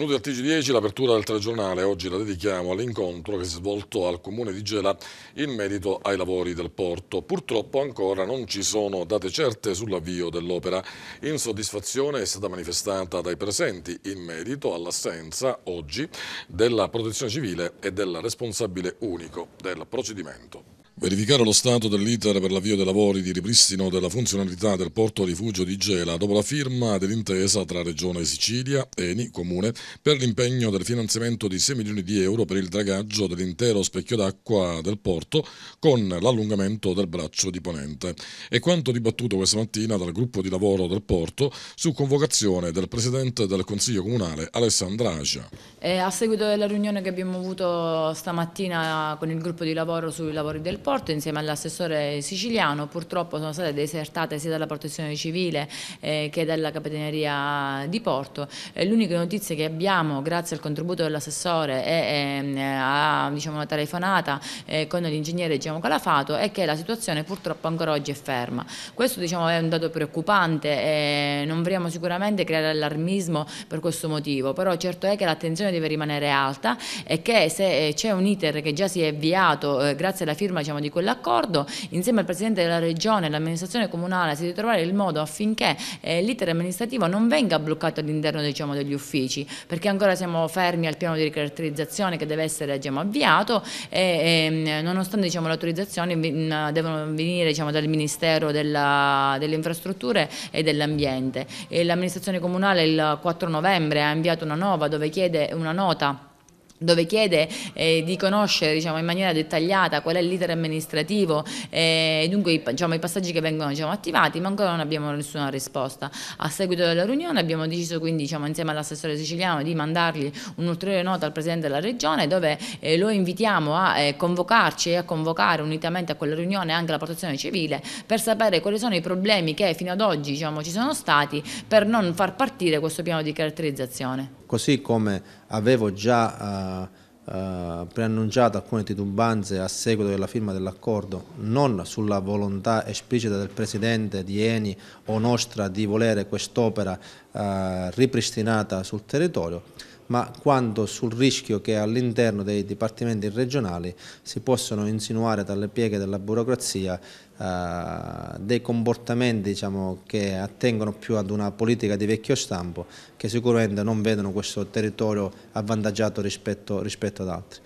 Benvenuti al TG10, l'apertura del telegiornale. Oggi la dedichiamo all'incontro che si è svolto al comune di Gela in merito ai lavori del porto. Purtroppo ancora non ci sono date certe sull'avvio dell'opera. Insoddisfazione è stata manifestata dai presenti in merito all'assenza oggi della protezione civile e del responsabile unico del procedimento. Verificare lo stato dell'iter per l'avvio dei lavori di ripristino della funzionalità del porto rifugio di Gela dopo la firma dell'intesa tra Regione Sicilia, Eni, Comune, per l'impegno del finanziamento di 6 milioni di euro per il dragaggio dell'intero specchio d'acqua del porto con l'allungamento del braccio di Ponente. È quanto dibattuto questa mattina dal gruppo di lavoro del porto su convocazione del Presidente del Consiglio Comunale Alessandra Agia. Eh, a seguito della riunione che abbiamo avuto stamattina con il gruppo di lavoro sui lavori del porto insieme all'assessore siciliano, purtroppo sono state desertate sia dalla protezione civile eh, che dalla capitaneria di porto. Eh, L'unica notizia che abbiamo, grazie al contributo dell'assessore e ehm, a diciamo, una telefonata eh, con l'ingegnere diciamo, Calafato, è che la situazione purtroppo ancora oggi è ferma. Questo diciamo, è un dato preoccupante e non vogliamo sicuramente creare allarmismo per questo motivo, però certo è che l'attenzione deve rimanere alta e che se c'è un iter che già si è avviato grazie alla firma diciamo, di quell'accordo, insieme al Presidente della Regione e l'amministrazione comunale si deve trovare il modo affinché eh, l'iter amministrativo non venga bloccato all'interno diciamo, degli uffici, perché ancora siamo fermi al piano di ricaratterizzazione che deve essere diciamo, avviato e, e ehm, nonostante diciamo, le autorizzazioni devono venire diciamo, dal Ministero della, delle Infrastrutture e dell'Ambiente. L'amministrazione comunale il 4 novembre ha inviato una, nova dove chiede, una nota dove chiede eh, di conoscere diciamo, in maniera dettagliata qual è l'iter amministrativo e eh, dunque i, diciamo, i, passaggi che vengono diciamo, attivati, ma ancora non abbiamo nessuna risposta. A seguito della riunione abbiamo deciso quindi diciamo, insieme all'assessore siciliano di mandargli un'ulteriore nota al Presidente della Regione dove eh, lo invitiamo a eh, convocarci e a convocare unitamente a quella riunione anche la protezione civile per sapere quali sono i problemi che fino ad oggi diciamo, ci sono stati per non far partire questo piano di caratterizzazione così come avevo già eh, eh, preannunciato alcune titubanze a seguito della firma dell'accordo, non sulla volontà esplicita del Presidente di Eni o nostra di volere quest'opera eh, ripristinata sul territorio, ma quanto sul rischio che all'interno dei dipartimenti regionali si possono insinuare dalle pieghe della burocrazia eh, dei comportamenti diciamo, che attengono più ad una politica di vecchio stampo che sicuramente non vedono questo territorio avvantaggiato rispetto, rispetto ad altri.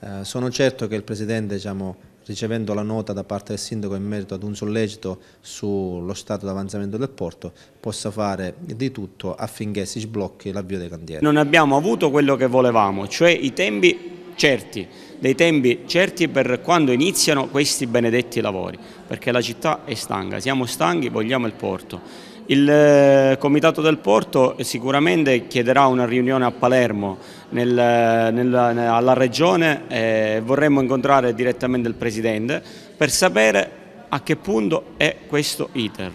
Eh, sono certo che il Presidente diciamo, ricevendo la nota da parte del sindaco in merito ad un sollecito sullo stato d'avanzamento del porto, possa fare di tutto affinché si sblocchi l'avvio dei cantieri. Non abbiamo avuto quello che volevamo, cioè i tempi certi, dei tempi certi per quando iniziano questi benedetti lavori, perché la città è stanca, siamo stanchi, vogliamo il porto. Il eh, Comitato del Porto sicuramente chiederà una riunione a Palermo nel, eh, nel, eh, alla Regione e vorremmo incontrare direttamente il Presidente per sapere a che punto è questo ITER.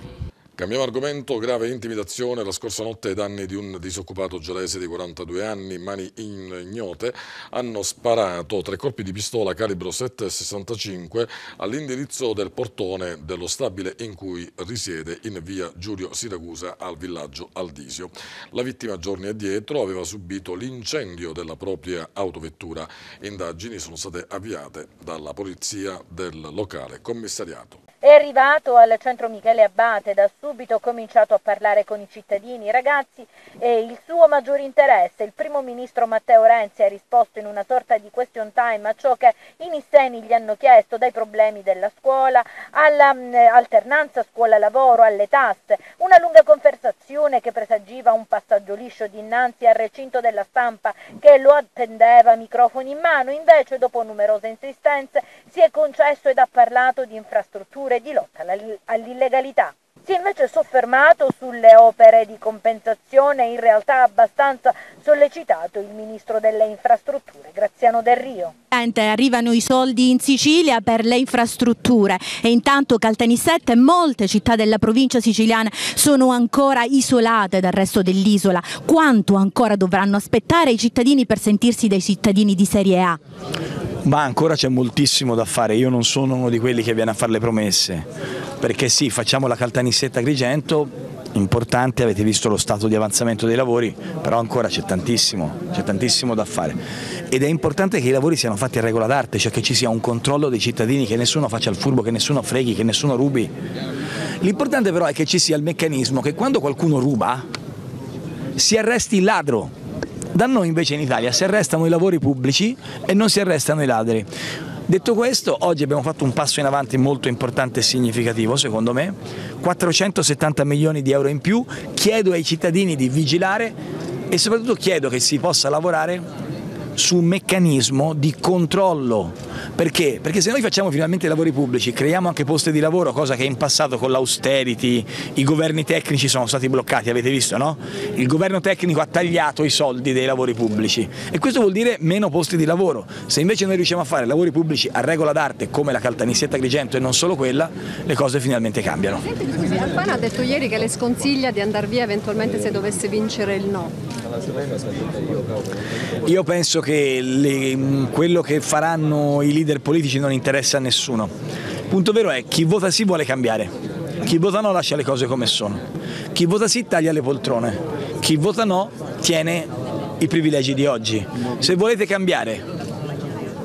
Cambiamo argomento, grave intimidazione la scorsa notte ai danni di un disoccupato gelese di 42 anni, mani ignote, hanno sparato tre colpi di pistola calibro 7,65 all'indirizzo del portone dello stabile in cui risiede in via Giulio Siracusa al villaggio Aldisio. La vittima giorni addietro aveva subito l'incendio della propria autovettura. Indagini sono state avviate dalla polizia del locale commissariato. È arrivato al centro Michele Abbate, da subito cominciato a parlare con i cittadini, i ragazzi e il suo maggior interesse. Il primo ministro Matteo Renzi ha risposto in una sorta di question time a ciò che i nisseni gli hanno chiesto, dai problemi della scuola all'alternanza mm, scuola-lavoro, alle tasse. Una lunga conversazione che presagiva un passaggio liscio dinanzi al recinto della stampa che lo attendeva microfoni in mano. Invece, dopo numerose insistenze, si è concesso ed ha parlato di infrastrutture opere di lotta all'illegalità. Si è invece soffermato sulle opere di compensazione, in realtà abbastanza sollecitato il ministro delle infrastrutture, Graziano Del Rio. Arrivano i soldi in Sicilia per le infrastrutture e intanto Caltanissetta e molte città della provincia siciliana sono ancora isolate dal resto dell'isola. Quanto ancora dovranno aspettare i cittadini per sentirsi dei cittadini di serie A? ma ancora c'è moltissimo da fare, io non sono uno di quelli che viene a fare le promesse, perché sì, facciamo la Caltanissetta Grigento, importante, avete visto lo stato di avanzamento dei lavori, però ancora c'è tantissimo, c'è tantissimo da fare ed è importante che i lavori siano fatti a regola d'arte, cioè che ci sia un controllo dei cittadini, che nessuno faccia il furbo, che nessuno freghi, che nessuno rubi. L'importante però è che ci sia il meccanismo che quando qualcuno ruba si arresti il ladro da noi invece in Italia si arrestano i lavori pubblici e non si arrestano i ladri. Detto questo, oggi abbiamo fatto un passo in avanti molto importante e significativo, secondo me. 470 milioni di euro in più, chiedo ai cittadini di vigilare e soprattutto chiedo che si possa lavorare su un meccanismo di controllo perché? Perché se noi facciamo finalmente lavori pubblici, creiamo anche posti di lavoro, cosa che in passato con l'austerity i governi tecnici sono stati bloccati, avete visto, no? Il governo tecnico ha tagliato i soldi dei lavori pubblici e questo vuol dire meno posti di lavoro. Se invece noi riusciamo a fare lavori pubblici a regola d'arte come la Caltanissetta Agrigento e non solo quella, le cose finalmente cambiano. Senti, scusi, Alfano ha detto ieri che le sconsiglia di andare via eventualmente se dovesse vincere il no. Io penso che le, quello che faranno i leader politici non interessa a nessuno. Il punto vero è che chi vota sì vuole cambiare, chi vota no lascia le cose come sono, chi vota sì taglia le poltrone, chi vota no tiene i privilegi di oggi. Se volete cambiare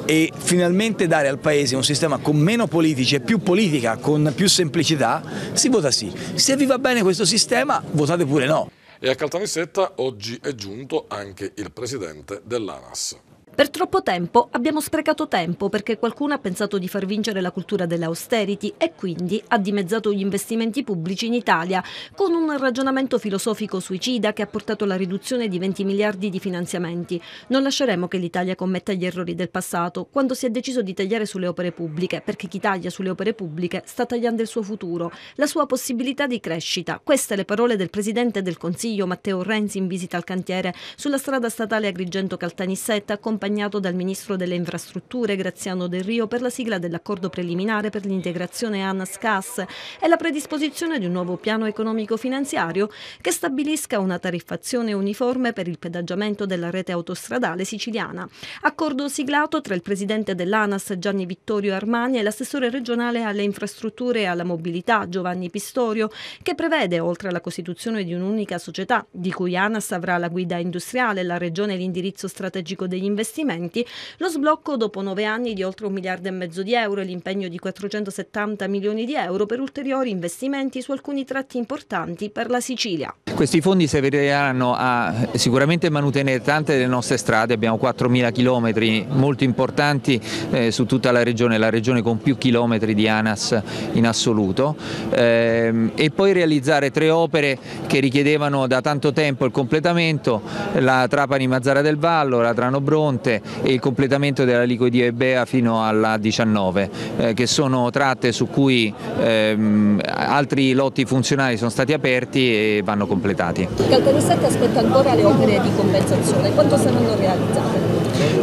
e finalmente dare al Paese un sistema con meno politici e più politica, con più semplicità, si vota sì. Se vi va bene questo sistema, votate pure no. E a Caltanissetta oggi è giunto anche il presidente dell'ANAS. Per troppo tempo abbiamo sprecato tempo perché qualcuno ha pensato di far vincere la cultura dell'austerity e quindi ha dimezzato gli investimenti pubblici in Italia con un ragionamento filosofico suicida che ha portato alla riduzione di 20 miliardi di finanziamenti. Non lasceremo che l'Italia commetta gli errori del passato quando si è deciso di tagliare sulle opere pubbliche perché chi taglia sulle opere pubbliche sta tagliando il suo futuro, la sua possibilità di crescita. Queste le parole del Presidente del Consiglio Matteo Renzi in visita al cantiere sulla strada statale Agrigento-Caltanissetta con accompagnato dal Ministro delle Infrastrutture Graziano Del Rio per la sigla dell'accordo preliminare per l'integrazione ANAS-CAS e la predisposizione di un nuovo piano economico-finanziario che stabilisca una tariffazione uniforme per il pedaggiamento della rete autostradale siciliana. Accordo siglato tra il Presidente dell'ANAS Gianni Vittorio Armani e l'assessore regionale alle infrastrutture e alla mobilità Giovanni Pistorio che prevede, oltre alla costituzione di un'unica società di cui ANAS avrà la guida industriale, la regione e l'indirizzo strategico degli investimenti, investimenti, lo sblocco dopo nove anni di oltre un miliardo e mezzo di euro e l'impegno di 470 milioni di euro per ulteriori investimenti su alcuni tratti importanti per la Sicilia. Questi fondi serviranno a sicuramente manutenere tante delle nostre strade, abbiamo 4.000 chilometri molto importanti eh, su tutta la regione, la regione con più chilometri di ANAS in assoluto eh, e poi realizzare tre opere che richiedevano da tanto tempo il completamento, la Trapani Mazzara del Vallo, la Trano Bronte, Piemonte e il completamento della Licodia Ebea fino alla 19, eh, che sono tratte su cui ehm, altri lotti funzionali sono stati aperti e vanno completati. Il Caltanissette aspetta ancora le opere di compensazione, quanto saranno realizzate?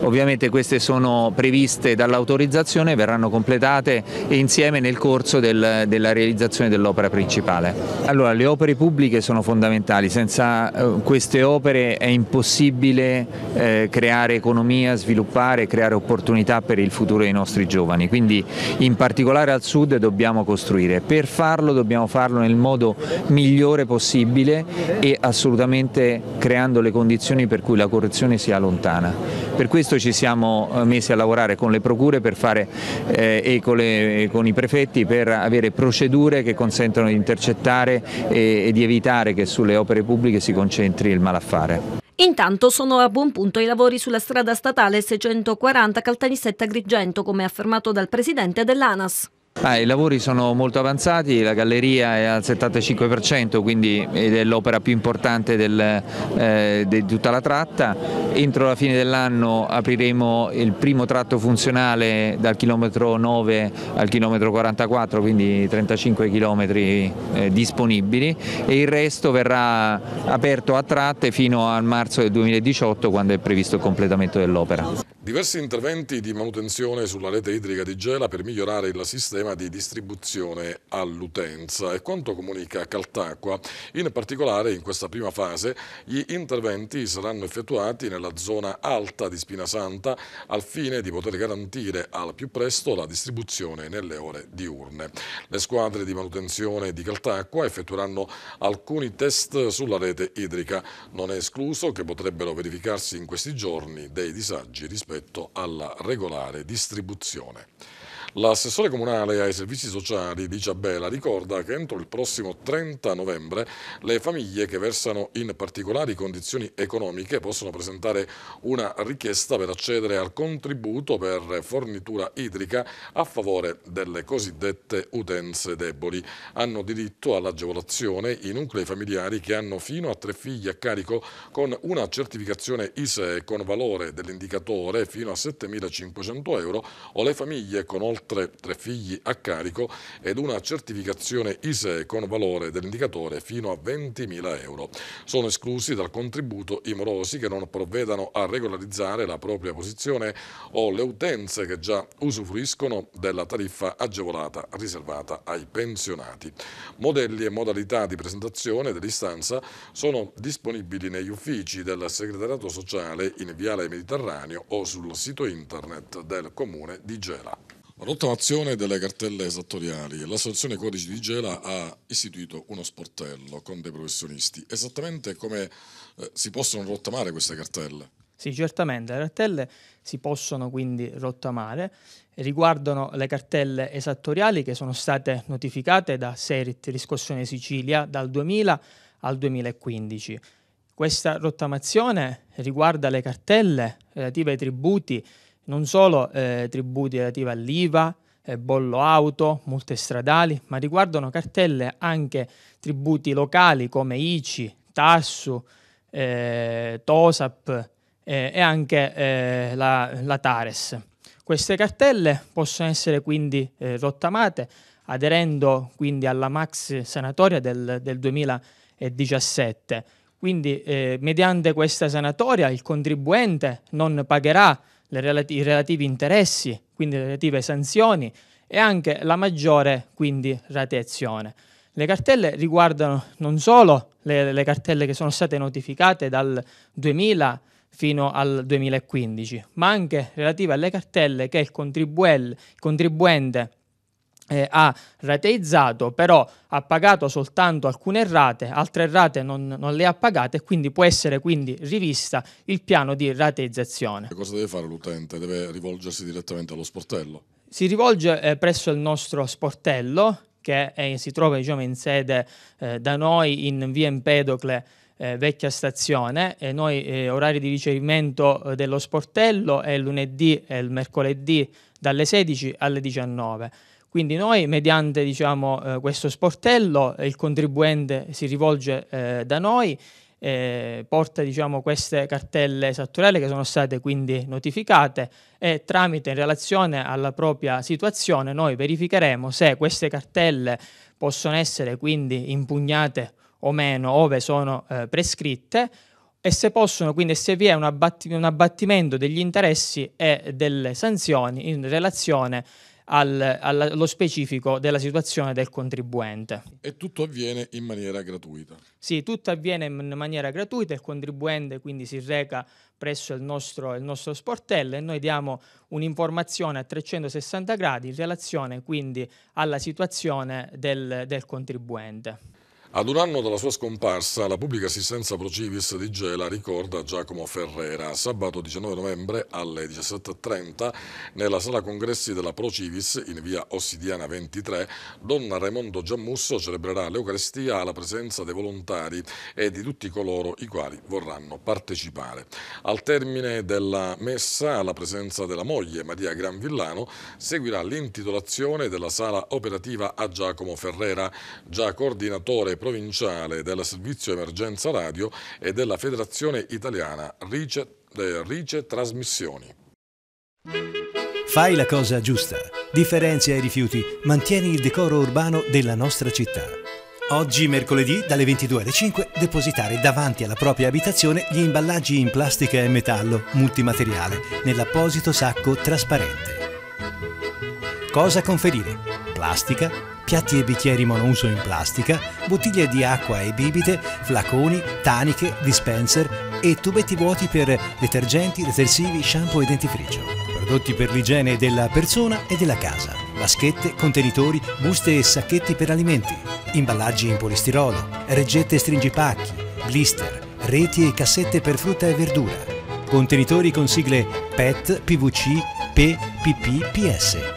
Ovviamente queste sono previste dall'autorizzazione e verranno completate insieme nel corso del, della realizzazione dell'opera principale. Allora, le opere pubbliche sono fondamentali, senza eh, queste opere è impossibile eh, creare economia, sviluppare, creare opportunità per il futuro dei nostri giovani, quindi in particolare al sud dobbiamo costruire. Per farlo dobbiamo farlo nel modo migliore possibile e assolutamente creando le condizioni per cui la corruzione sia lontana. Per questo ci siamo eh, messi a lavorare con le procure fare, eh, e con, le, eh, con, i prefetti per avere procedure che consentano di intercettare e, e di evitare che sulle opere pubbliche si concentri il malaffare. Intanto sono a buon punto i lavori sulla strada statale 640 Caltanissetta Grigento, come affermato dal presidente dell'ANAS. Ah, I lavori sono molto avanzati, la galleria è al 75% quindi è l'opera più importante del, eh, di tutta la tratta. Entro la fine dell'anno apriremo il primo tratto funzionale dal chilometro 9 al chilometro 44, quindi 35 chilometri eh, disponibili e il resto verrà aperto a tratte fino al marzo del 2018 quando è previsto il completamento dell'opera. Diversi interventi di manutenzione sulla rete idrica di Gela per migliorare il sistema sistema di distribuzione all'utenza e quanto comunica Caltacqua. In particolare in questa prima fase gli interventi saranno effettuati nella zona alta di Spinasanta al fine di poter garantire al più presto la distribuzione nelle ore diurne. Le squadre di manutenzione di Caltacqua effettueranno alcuni test sulla rete idrica. Non è escluso che potrebbero verificarsi in questi giorni dei disagi rispetto alla regolare distribuzione. L'assessore comunale ai servizi sociali di Ciabela ricorda che entro il prossimo 30 novembre le famiglie che versano in particolari condizioni economiche possono presentare una richiesta per accedere al contributo per fornitura idrica a favore delle cosiddette utenze deboli. Hanno diritto all'agevolazione i nuclei familiari che hanno fino a tre figli a carico con una certificazione ISEE con valore dell'indicatore fino a 7.500 euro o le famiglie con oltre tre, tre figli a carico ed una certificazione ISE con valore dell'indicatore fino a 20.000 euro. Sono esclusi dal contributo i morosi che non provvedano a regolarizzare la propria posizione o le utenze che già usufruiscono della tariffa agevolata riservata ai pensionati. Modelli e modalità di presentazione dell'istanza sono disponibili negli uffici del segretariato sociale in Viale Mediterraneo o sul sito internet del Comune di Gela. La rottamazione delle cartelle esattoriali. L'associazione Codici di Gela ha istituito uno sportello con dei professionisti. Esattamente come eh, si possono rottamare queste cartelle? Sì, certamente. Le cartelle si possono quindi rottamare. Riguardano le cartelle esattoriali che sono state notificate da Serit Riscossione Sicilia dal 2000 al 2015. Questa rottamazione riguarda le cartelle relative ai tributi non solo eh, tributi relativi all'IVA, eh, bollo auto, multe stradali, ma riguardano cartelle anche tributi locali come ICI, Tassu, eh, TOSAP eh, e anche eh, la, la, Tares. Queste cartelle possono essere quindi eh, rottamate aderendo quindi alla max sanatoria del, del 2017. Quindi mediante questa sanatoria il contribuente non pagherà relati- i relativi interessi, quindi le relative sanzioni e anche la maggiore quindi rateazione. Le cartelle riguardano non solo le, le cartelle che sono state notificate dal 2000 fino al 2015, ma anche relative alle cartelle che il contribuente eh, ha rateizzato, però ha pagato soltanto alcune rate, altre rate non, non le ha pagate e quindi può essere quindi rivista il piano di rateizzazione. cosa deve fare l'utente? Deve rivolgersi direttamente allo sportello? Si rivolge eh, presso il nostro sportello che è, eh, si trova diciamo, in sede eh, da noi in via Empedocle eh, vecchia stazione e noi eh, orari di ricevimento eh, dello sportello è lunedì e il mercoledì dalle 16 alle 19. Quindi noi mediante diciamo, eh, questo sportello eh, il contribuente si rivolge eh, da noi, eh, porta diciamo, queste cartelle esattoriali che sono state quindi notificate e tramite in relazione alla propria situazione noi verificheremo se queste cartelle possono essere quindi impugnate o meno ove sono eh, prescritte e se possono quindi se vi è un, abbatti un abbattimento degli interessi e delle sanzioni in relazione al, allo specifico della situazione del contribuente. E tutto avviene in maniera gratuita. Sì, tutto avviene in maniera gratuita, il contribuente quindi si reca presso il nostro, il nostro sportello e noi diamo un'informazione a 360 gradi in relazione quindi alla situazione del, del contribuente. Ad un anno dalla sua scomparsa, la pubblica assistenza Pro Civis di Gela ricorda Giacomo Ferrera. Sabato 19 novembre alle 17.30 nella sala congressi della Pro Civis in via Ossidiana 23, donna Raimondo Giammusso celebrerà l'Eucarestia alla presenza dei volontari e di tutti coloro i quali vorranno partecipare. Al termine della messa, alla presenza della moglie Maria Granvillano, seguirà l'intitolazione della sala operativa a Giacomo Ferrera, già coordinatore provinciale del servizio emergenza radio e della Federazione Italiana Rice, eh, Rice Trasmissioni. Fai la cosa giusta, differenzia i rifiuti, mantieni il decoro urbano della nostra città. Oggi mercoledì dalle 22 alle 5 depositare davanti alla propria abitazione gli imballaggi in plastica e metallo multimateriale nell'apposito sacco trasparente. Cosa conferire? Plastica, piatti e bicchieri monouso in plastica, bottiglie di acqua e bibite, flaconi, taniche, dispenser e tubetti vuoti per detergenti, detersivi, shampoo e dentifricio. Prodotti per l'igiene della persona e della casa. Vaschette, contenitori, buste e sacchetti per alimenti. Imballaggi in polistirolo, reggette e stringipacchi, blister, reti e cassette per frutta e verdura. Contenitori con sigle PET, PVC, P, PP, PS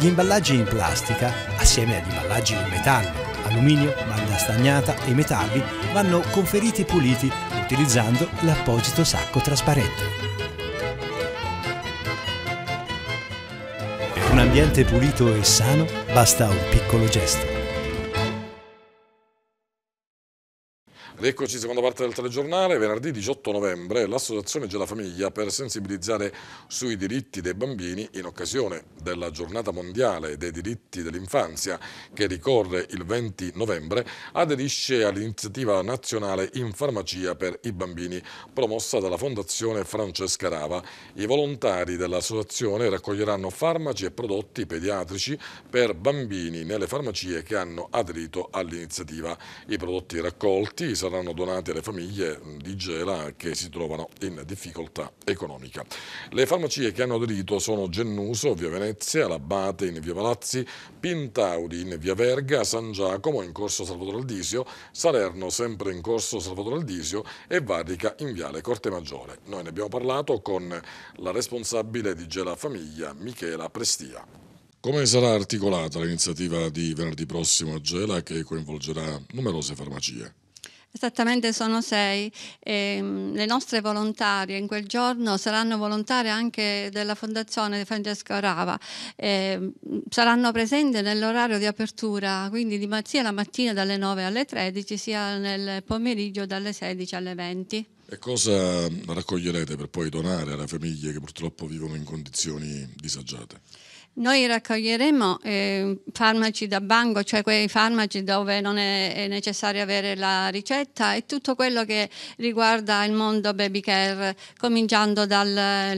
Gli imballaggi in plastica, assieme agli imballaggi in metallo, alluminio, banda stagnata e metalli, vanno conferiti e puliti utilizzando l'apposito sacco trasparente. Per un ambiente pulito e sano basta un piccolo gesto. Eccoci, seconda parte del telegiornale. Venerdì 18 novembre l'Associazione Gela Famiglia per sensibilizzare sui diritti dei bambini in occasione della giornata mondiale dei diritti dell'infanzia che ricorre il 20 novembre aderisce all'iniziativa nazionale in farmacia per i bambini promossa dalla Fondazione Francesca Rava. I volontari dell'associazione raccoglieranno farmaci e prodotti pediatrici per bambini nelle farmacie che hanno aderito all'iniziativa. I prodotti raccolti saranno saranno donati alle famiglie mm, di Gela che si trovano in difficoltà economica. Le farmacie che hanno aderito sono Gennuso, via Venezia, L'Abate in via Palazzi, Pintaudi in via Verga, San Giacomo in corso Salvatore Aldisio, Salerno sempre in corso Salvatore Aldisio e Varrica in viale Corte Maggiore. Noi ne abbiamo parlato con la responsabile di Gela Famiglia, Michela Prestia. Come sarà articolata l'iniziativa di venerdì prossimo a Gela che coinvolgerà numerose farmacie? Esattamente sono sei. E, ehm, le nostre volontarie in quel giorno saranno volontarie anche della Fondazione Francesco Rava. E, ehm, saranno presenti nell'orario di apertura, quindi di, sia la mattina dalle 9 alle 13, sia nel pomeriggio dalle 16 alle 20. E cosa raccoglierete per poi donare alle famiglie che purtroppo vivono in condizioni disagiate? Noi raccoglieremo eh, farmaci da banco, cioè quei farmaci dove non è, è, necessario avere la ricetta e tutto quello che riguarda il mondo baby care, cominciando dal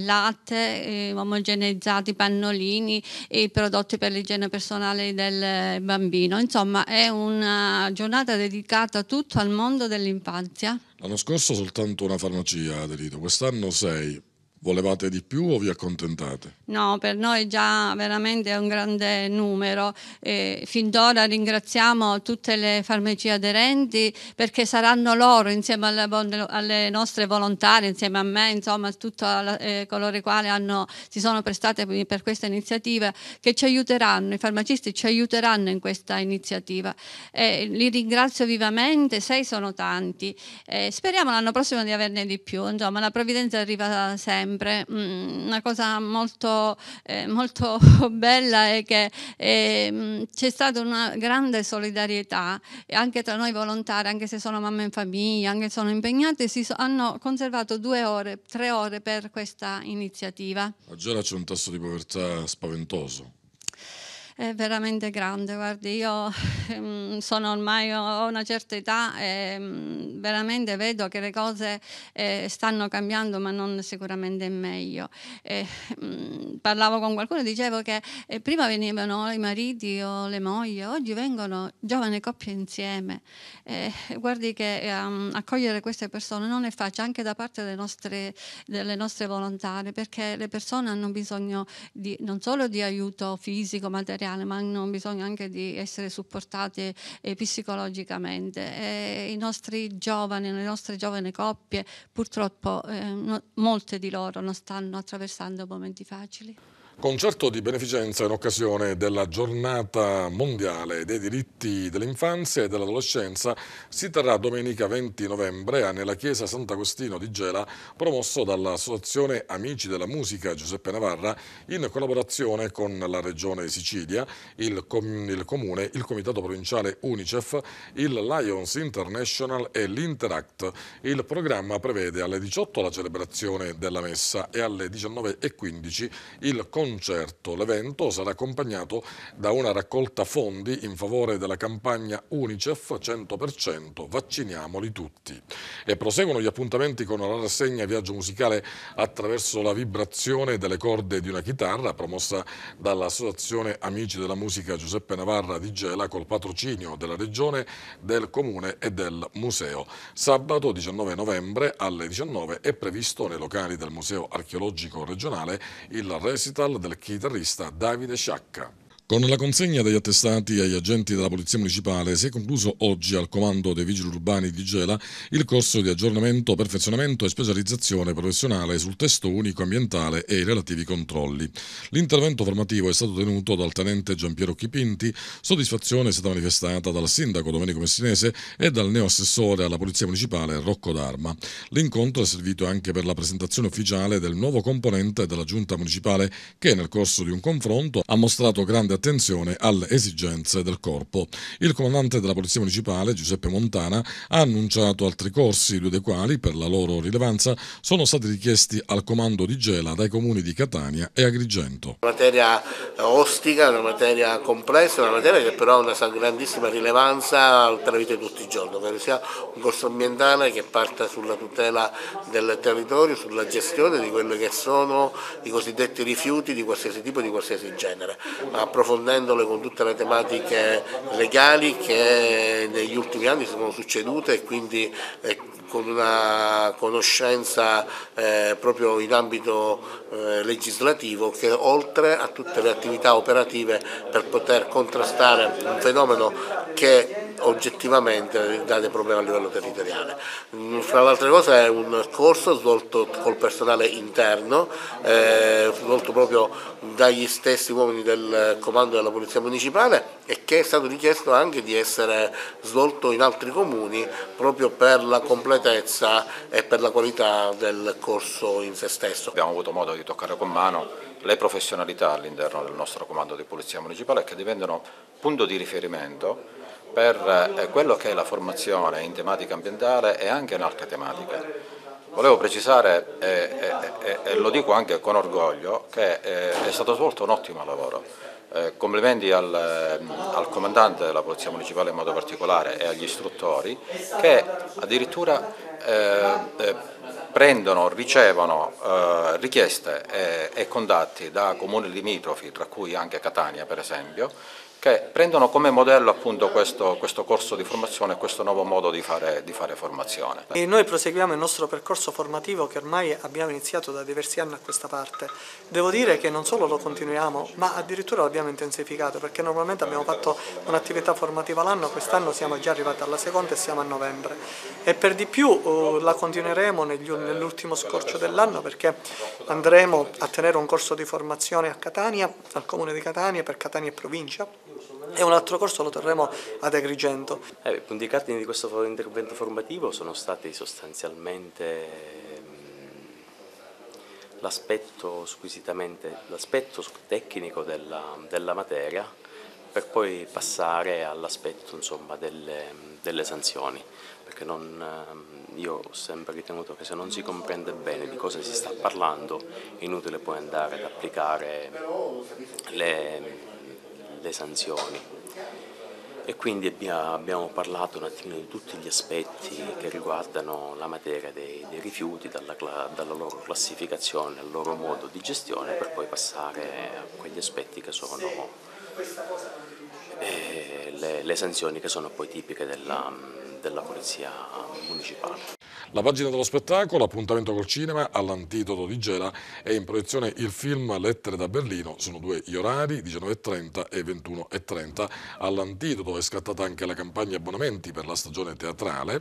latte, eh, omogeneizzati pannolini, e i prodotti per l'igiene personale del bambino. Insomma, è una giornata dedicata tutto al mondo dell'infanzia. L'anno scorso soltanto una farmacia ha aderito, quest'anno sei. Volevate di più o vi accontentate? No, per noi già veramente è un grande numero. Eh, fin d'ora ringraziamo tutte le farmacie aderenti perché saranno loro insieme alle, alle nostre volontarie, insieme a me, insomma tutti eh, coloro i quali hanno, si sono prestate per questa iniziativa che ci aiuteranno, i farmacisti ci aiuteranno in questa iniziativa. Eh, li ringrazio vivamente, sei sono tanti. speriamo l'anno prossimo di averne di più, insomma la provvidenza arriva sempre sempre. Mm, una cosa molto, eh, molto bella è che eh, c'è stata una grande solidarietà anche tra noi volontari, anche se sono mamma in famiglia, anche se sono impegnate, si so, hanno conservato due ore, tre ore per questa iniziativa. A Gela c'è un tasso di povertà spaventoso. È veramente grande, guardi, io ehm, sono ormai, ho una certa età e mm, veramente vedo che le cose eh, stanno cambiando, ma non sicuramente in meglio. E, mm, parlavo con qualcuno, e dicevo che eh, prima venivano i mariti o le mogli, oggi vengono giovani coppie insieme. E, guardi che um, accogliere queste persone non è facile, anche da parte delle nostre, delle nostre volontarie, perché le persone hanno bisogno di, non solo di aiuto fisico, materiale, reale, ma hanno bisogno anche di essere supportate eh, psicologicamente. E I nostri giovani, le nostre giovani coppie, purtroppo eh, no, molte di loro non stanno attraversando momenti facili. Concerto di beneficenza in occasione della giornata mondiale dei diritti dell'infanzia e dell'adolescenza si terrà domenica 20 novembre nella chiesa Sant'Agostino di Gela promosso dall'associazione Amici della Musica Giuseppe Navarra in collaborazione con la regione Sicilia, il, com il comune, il comitato provinciale Unicef, il Lions International e l'Interact. Il programma prevede alle 18 la celebrazione della messa e alle 19.15 il concerto concerto. L'evento sarà accompagnato da una raccolta fondi in favore della campagna Unicef 100% Vacciniamoli tutti. E proseguono gli appuntamenti con la rassegna Viaggio musicale attraverso la vibrazione delle corde di una chitarra promossa dall'Associazione Amici della Musica Giuseppe Navarra di Gela col patrocinio della Regione, del Comune e del Museo. Sabato 19 novembre alle 19 è previsto nei locali del Museo Archeologico Regionale il recital del chitarrista Davide Sciacca. Con la consegna degli attestati agli agenti della Polizia Municipale si è concluso oggi al Comando dei Vigili Urbani di Gela il corso di aggiornamento, perfezionamento e specializzazione professionale sul testo unico ambientale e i relativi controlli. L'intervento formativo è stato tenuto dal tenente Giampiero Chipinti, soddisfazione è stata manifestata dal sindaco Domenico Messinese e dal neoassessore alla Polizia Municipale Rocco D'Arma. L'incontro è servito anche per la presentazione ufficiale del nuovo componente della Giunta Municipale che nel corso di un confronto ha mostrato grande attenzione attenzione alle esigenze del corpo. Il comandante della Polizia Municipale, Giuseppe Montana, ha annunciato altri corsi, due dei quali, per la loro rilevanza, sono stati richiesti al comando di Gela dai comuni di Catania e Agrigento. Una materia eh, ostica, una materia complessa, una materia che però ha una grandissima rilevanza tra la vita di tutti i giorni, che sia un corso ambientale che parta sulla tutela del territorio, sulla gestione di quelli che sono i cosiddetti rifiuti di qualsiasi tipo, di qualsiasi genere. Approfondire approfondendole con tutte le tematiche legali che negli ultimi anni si sono succedute e quindi eh, con una conoscenza eh, proprio in ambito eh, legislativo che oltre a tutte le attività operative per poter contrastare un fenomeno che oggettivamente dà dei problemi a livello territoriale. Mm, fra le altre cose è un corso svolto col personale interno, eh, svolto proprio dagli stessi uomini del comando della Polizia Municipale e che è stato richiesto anche di essere svolto in altri comuni proprio per la completezza e per la qualità del corso in se stesso. Abbiamo avuto modo di toccare con mano le professionalità all'interno del nostro comando di polizia municipale che diventano punto di riferimento per eh, quello che è la formazione in tematica ambientale e anche in altre tematiche. Volevo precisare, e, e, e, e lo dico anche con orgoglio, che eh, è stato svolto un ottimo lavoro. Eh, complimenti al, ehm, al, comandante della Polizia Municipale in modo particolare e agli istruttori che addirittura eh, eh, prendono, ricevono eh, richieste e, eh, e, contatti da comuni limitrofi, tra cui anche Catania per esempio, che prendono come modello appunto questo, questo corso di formazione questo nuovo modo di fare, di fare formazione. E noi proseguiamo il nostro percorso formativo che ormai abbiamo iniziato da diversi anni a questa parte. Devo dire che non solo lo continuiamo, ma addirittura l'abbiamo intensificato perché normalmente abbiamo fatto un'attività formativa l'anno, quest'anno siamo già arrivati alla seconda e siamo a novembre. E per di più uh, la continueremo nell'ultimo scorcio dell'anno perché andremo a tenere un corso di formazione a Catania, al comune di Catania, per Catania e provincia e un altro corso lo terremo ad Agrigento. Eh, I punti cardini di questo intervento formativo sono stati sostanzialmente mm, l'aspetto tecnico della, della, materia per poi passare all'aspetto delle, delle, sanzioni, perché non, ehm, io ho sempre ritenuto che se non si comprende bene di cosa si sta parlando, è inutile poi andare ad applicare le, le sanzioni e quindi abbiamo parlato un attimino di tutti gli aspetti che riguardano la materia dei, dei rifiuti, dalla, dalla, loro classificazione al loro modo di gestione per poi passare a quegli aspetti che sono eh, le, le, sanzioni che sono poi tipiche della, della polizia municipale. La pagina dello spettacolo, appuntamento col cinema all'antidoto di Gela, è in proiezione il film Lettere da Berlino, sono due gli orari, 19.30 e 21.30. All'antidoto è scattata anche la campagna abbonamenti per la stagione teatrale,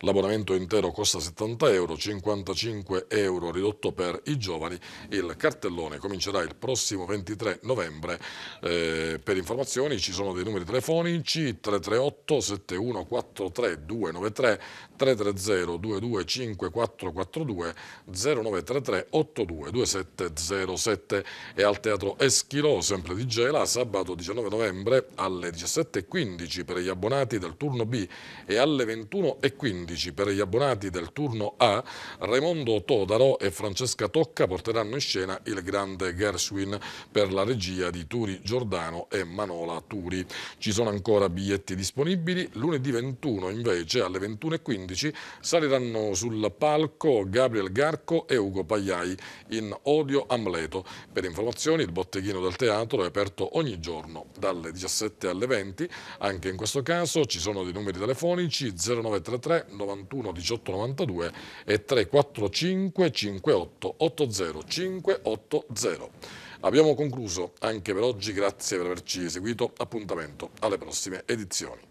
l'abbonamento intero costa 70 euro, 55 euro ridotto per i giovani, il cartellone comincerà il prossimo 23 novembre. Eh, per informazioni ci sono dei numeri telefonici 338 7143 293 330 22 02 5442 0933 822707 e al Teatro Eschilò, sempre di Gela, sabato 19 novembre alle 17.15 per gli abbonati del turno B e alle 21.15 per gli abbonati del turno A, Raimondo Todaro e Francesca Tocca porteranno in scena il grande Gershwin per la regia di Turi Giordano e Manola Turi. Ci sono ancora biglietti disponibili, lunedì 21 invece alle 21.15 saliranno tornano sul palco Gabriel Garco e Ugo Pagliai in Odio Amleto. Per informazioni il botteghino del teatro è aperto ogni giorno dalle 17 alle 20. Anche in questo caso ci sono dei numeri telefonici 0933 91 18 92 e 345 58 80 580. Abbiamo concluso anche per oggi, grazie per averci seguito, appuntamento alle prossime edizioni.